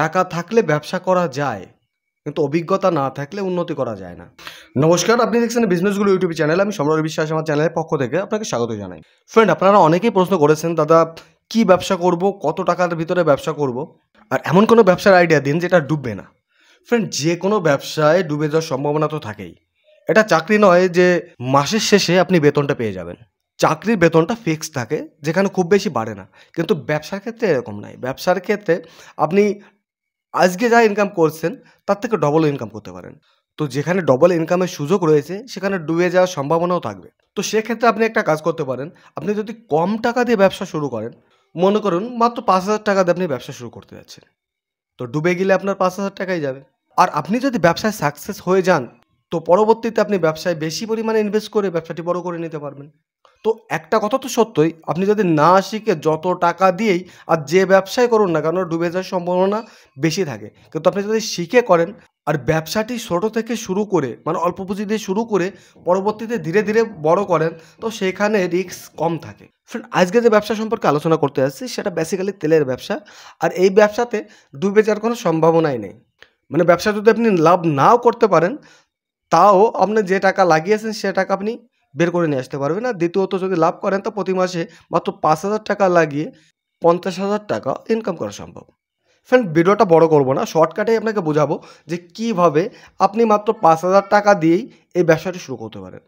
টাকা থাকলে ব্যবসা করা যায় কিন্তু অভিজ্ঞতা না থাকলে উন্নতি করা যায় না নমস্কার আপনি দেখছেন বিজনেসগুলো ইউটিউব চ্যানেল আমি সম্রাট বিশ্বাস আমার চ্যানেলের পক্ষ থেকে আপনাকে স্বাগত জানাই ফ্রেন্ড আপনারা অনেকেই প্রশ্ন করেছেন দাদা কি ব্যবসা করব কত টাকার ভিতরে ব্যবসা করব আর এমন কোনো ব্যবসার আইডিয়া দিন যেটা ডুববে না ফ্রেন্ড যে কোনো ব্যবসায় ডুবে যাওয়ার সম্ভাবনা তো থাকেই এটা চাকরি নয় যে মাসের শেষে আপনি বেতনটা পেয়ে যাবেন চাকরির বেতনটা ফিক্সড থাকে যেখানে খুব বেশি বাড়ে না কিন্তু ব্যবসার ক্ষেত্রে এরকম নাই ব্যবসার ক্ষেত্রে আপনি আজকে যা ইনকাম করছেন তার থেকে ডবল ইনকাম করতে পারেন তো যেখানে ডবল ইনকামের সুযোগ রয়েছে সেখানে ডুবে যাওয়ার সম্ভাবনাও থাকবে তো সেক্ষেত্রে আপনি একটা কাজ করতে পারেন আপনি যদি কম টাকা দিয়ে ব্যবসা শুরু করেন মনে করুন মাত্র পাঁচ হাজার টাকা দিয়ে আপনি ব্যবসা শুরু করতে যাচ্ছেন তো ডুবে গেলে আপনার পাঁচ হাজার টাকাই যাবে আর আপনি যদি ব্যবসায় সাকসেস হয়ে যান তো পরবর্তীতে আপনি ব্যবসায় বেশি পরিমাণে ইনভেস্ট করে ব্যবসাটি বড় করে নিতে পারবেন তো একটা কথা তো সত্যই আপনি যদি না শিখে যত টাকা দিয়েই আর যে ব্যবসায় করুন না কেন ডুবে যাওয়ার সম্ভাবনা বেশি থাকে কিন্তু আপনি যদি শিখে করেন আর ব্যবসাটি ছোট থেকে শুরু করে মানে অল্প পুঁজি দিয়ে শুরু করে পরবর্তীতে ধীরে ধীরে বড় করেন তো সেখানে রিস্ক কম থাকে ফ্রেন্ড আজকে যে ব্যবসা সম্পর্কে আলোচনা করতে আসছি সেটা বেসিক্যালি তেলের ব্যবসা আর এই ব্যবসাতে ডুবে যাওয়ার কোনো সম্ভাবনাই নেই মানে ব্যবসা যদি আপনি লাভ নাও করতে পারেন তাও আপনি যে টাকা লাগিয়েছেন সে টাকা আপনি বের করে নিয়ে আসতে পারবেন আর দ্বিতীয়ত যদি লাভ করেন তো প্রতি মাসে মাত্র পাঁচ হাজার টাকা লাগিয়ে পঞ্চাশ হাজার টাকা ইনকাম করা সম্ভব ফ্রেন্ড ভিডিওটা বড় করব না শর্টকাটে আপনাকে বোঝাবো যে কিভাবে আপনি মাত্র পাঁচ হাজার টাকা দিয়েই এই ব্যবসাটি শুরু করতে পারেন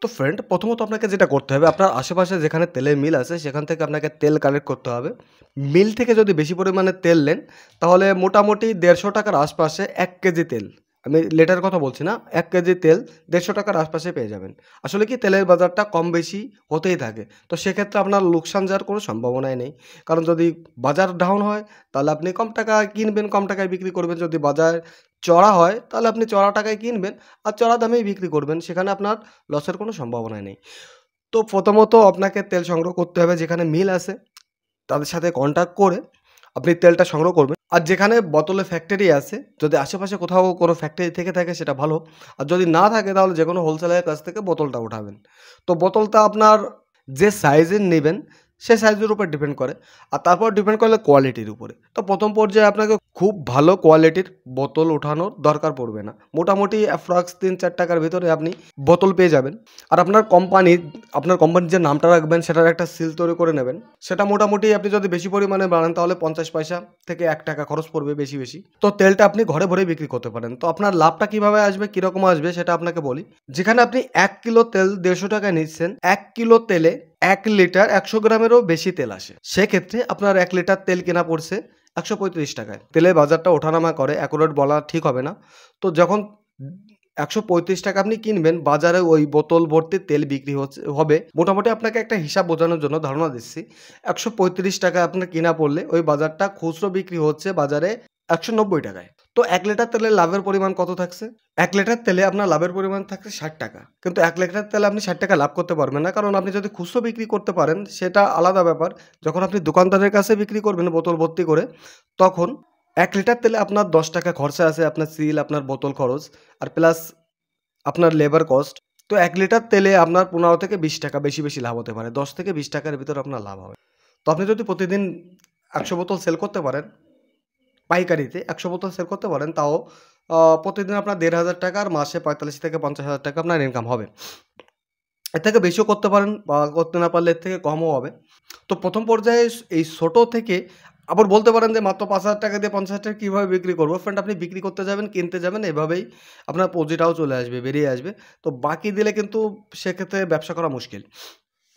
তো ফ্রেন্ড প্রথমত আপনাকে যেটা করতে হবে আপনার আশেপাশে যেখানে তেলের মিল আছে সেখান থেকে আপনাকে তেল কালেক্ট করতে হবে মিল থেকে যদি বেশি পরিমাণে তেল নেন তাহলে মোটামুটি দেড়শো টাকার আশপাশে এক কেজি তেল আমি লেটার কথা বলছি না এক কেজি তেল দেড়শো টাকার আশপাশে পেয়ে যাবেন আসলে কি তেলের বাজারটা কম বেশি হতেই থাকে তো সেক্ষেত্রে আপনার লোকসান যাওয়ার কোনো সম্ভাবনাই নেই কারণ যদি বাজার ডাউন হয় তাহলে আপনি কম টাকা কিনবেন কম টাকায় বিক্রি করবেন যদি বাজার চড়া হয় তাহলে আপনি চড়া টাকায় কিনবেন আর চড়া দামেই বিক্রি করবেন সেখানে আপনার লসের কোনো সম্ভাবনাই নেই তো প্রথমত আপনাকে তেল সংগ্রহ করতে হবে যেখানে মিল আছে তাদের সাথে কন্ট্যাক্ট করে আপনি তেলটা সংগ্রহ করবেন আর যেখানে বোতলে ফ্যাক্টরি আছে যদি আশেপাশে কোথাও কোনো ফ্যাক্টরি থেকে থাকে সেটা ভালো আর যদি না থাকে তাহলে যে কোনো হোলসেলারের কাছ থেকে বোতলটা উঠাবেন তো বোতলটা আপনার যে সাইজের নেবেন সে সাইজের উপর ডিপেন্ড করে আর তারপর ডিপেন্ড করলে কোয়ালিটির উপরে তো প্রথম পর্যায়ে আপনাকে খুব ভালো কোয়ালিটির বোতল ওঠানোর দরকার পড়বে না মোটামুটি অ্যাপ্রক্স তিন চার টাকার ভিতরে আপনি বোতল পেয়ে যাবেন আর আপনার কোম্পানি আপনার কোম্পানির যে নামটা রাখবেন সেটার একটা সিল তৈরি করে নেবেন সেটা মোটামুটি আপনি যদি বেশি পরিমাণে বাড়ান তাহলে পঞ্চাশ পয়সা থেকে এক টাকা খরচ পড়বে বেশি বেশি তো তেলটা আপনি ঘরে ভরে বিক্রি করতে পারেন তো আপনার লাভটা কিভাবে আসবে কীরকম আসবে সেটা আপনাকে বলি যেখানে আপনি এক কিলো তেল দেড়শো টাকা নিচ্ছেন এক কিলো তেলে এক লিটার একশো গ্রামেরও বেশি তেল আসে সেক্ষেত্রে আপনার এক লিটার তেল কেনা পড়ছে একশো পঁয়ত্রিশ টাকায় তেলের বাজারটা ওঠানামা করে অ্যাকুরেট বলা ঠিক হবে না তো যখন একশো পঁয়ত্রিশ টাকা আপনি কিনবেন বাজারে ওই বোতল ভর্তি তেল বিক্রি হচ্ছে হবে মোটামুটি আপনাকে একটা হিসাব বোঝানোর জন্য ধারণা দিচ্ছি একশো পঁয়ত্রিশ টাকা আপনার কিনা পড়লে ওই বাজারটা খুচরো বিক্রি হচ্ছে বাজারে একশো নব্বই টাকায় তো এক লিটার তেলে লাভের পরিমাণ কত থাকছে এক লিটার তেলে আপনার লাভের পরিমাণ থাকছে ষাট টাকা কিন্তু এক লিটার তেলে আপনি ষাট টাকা লাভ করতে পারবেন না কারণ আপনি যদি খুচরো বিক্রি করতে পারেন সেটা আলাদা ব্যাপার যখন আপনি দোকানদারের কাছে বিক্রি করবেন বোতল ভর্তি করে তখন এক লিটার তেলে আপনার দশ টাকা খরচা আছে আপনার সিল আপনার বোতল খরচ আর প্লাস আপনার লেবার কস্ট তো এক লিটার তেলে আপনার পনেরো থেকে বিশ টাকা বেশি বেশি লাভ হতে পারে দশ থেকে বিশ টাকার ভিতরে আপনার লাভ হবে তো আপনি যদি প্রতিদিন একশো বোতল সেল করতে পারেন পাইকারিতে একশো বোতল সেল করতে পারেন তাও প্রতিদিন আপনার দেড় হাজার টাকা আর মাসে পঁয়তাল্লিশ থেকে পঞ্চাশ হাজার টাকা আপনার ইনকাম হবে এর থেকে বেশিও করতে পারেন বা করতে না পারলে এর থেকে কমও হবে তো প্রথম পর্যায়ে এই ছোটো থেকে আবার বলতে পারেন যে মাত্র পাঁচ হাজার টাকা দিয়ে পঞ্চাশ হাজার টাকা কীভাবে বিক্রি করবো ফ্রেন্ড আপনি বিক্রি করতে যাবেন কিনতে যাবেন এভাবেই আপনার পুঁজিটাও চলে আসবে বেরিয়ে আসবে তো বাকি দিলে কিন্তু সেক্ষেত্রে ব্যবসা করা মুশকিল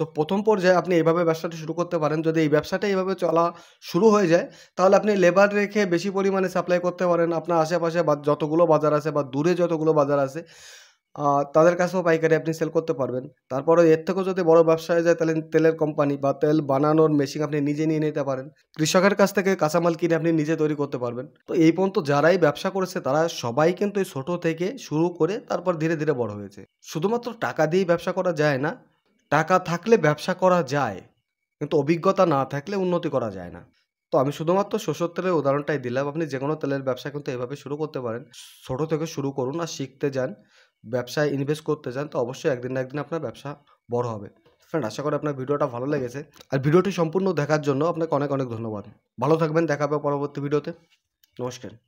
তো প্রথম পর্যায়ে আপনি এইভাবে ব্যবসাটা শুরু করতে পারেন যদি এই ব্যবসাটা এইভাবে চলা শুরু হয়ে যায় তাহলে আপনি লেবার রেখে বেশি পরিমাণে সাপ্লাই করতে পারেন আপনার আশেপাশে বা যতগুলো বাজার আছে বা দূরে যতগুলো বাজার আছে তাদের কাছেও পাইকারি আপনি সেল করতে পারবেন তারপরে এর থেকেও যদি বড় ব্যবসা হয়ে যায় তাহলে তেলের কোম্পানি বা তেল বানানোর মেশিন আপনি নিজে নিয়ে নিতে পারেন কৃষকের কাছ থেকে কাঁচামাল কিনে আপনি নিজে তৈরি করতে পারবেন তো এই পর্যন্ত যারাই ব্যবসা করেছে তারা সবাই কিন্তু এই ছোটো থেকে শুরু করে তারপর ধীরে ধীরে বড় হয়েছে শুধুমাত্র টাকা দিয়েই ব্যবসা করা যায় না টাকা থাকলে ব্যবসা করা যায় কিন্তু অভিজ্ঞতা না থাকলে উন্নতি করা যায় না তো আমি শুধুমাত্র শস্যর তেলের উদাহরণটাই দিলাম আপনি যে কোনো তেলের ব্যবসা কিন্তু এভাবে শুরু করতে পারেন ছোটো থেকে শুরু করুন আর শিখতে যান ব্যবসায় ইনভেস্ট করতে যান তো অবশ্যই একদিন না একদিন আপনার ব্যবসা বড় হবে ফ্রেন্ড আশা করি আপনার ভিডিওটা ভালো লেগেছে আর ভিডিওটি সম্পূর্ণ দেখার জন্য আপনাকে অনেক অনেক ধন্যবাদ ভালো থাকবেন দেখাবে পরবর্তী ভিডিওতে নমস্কার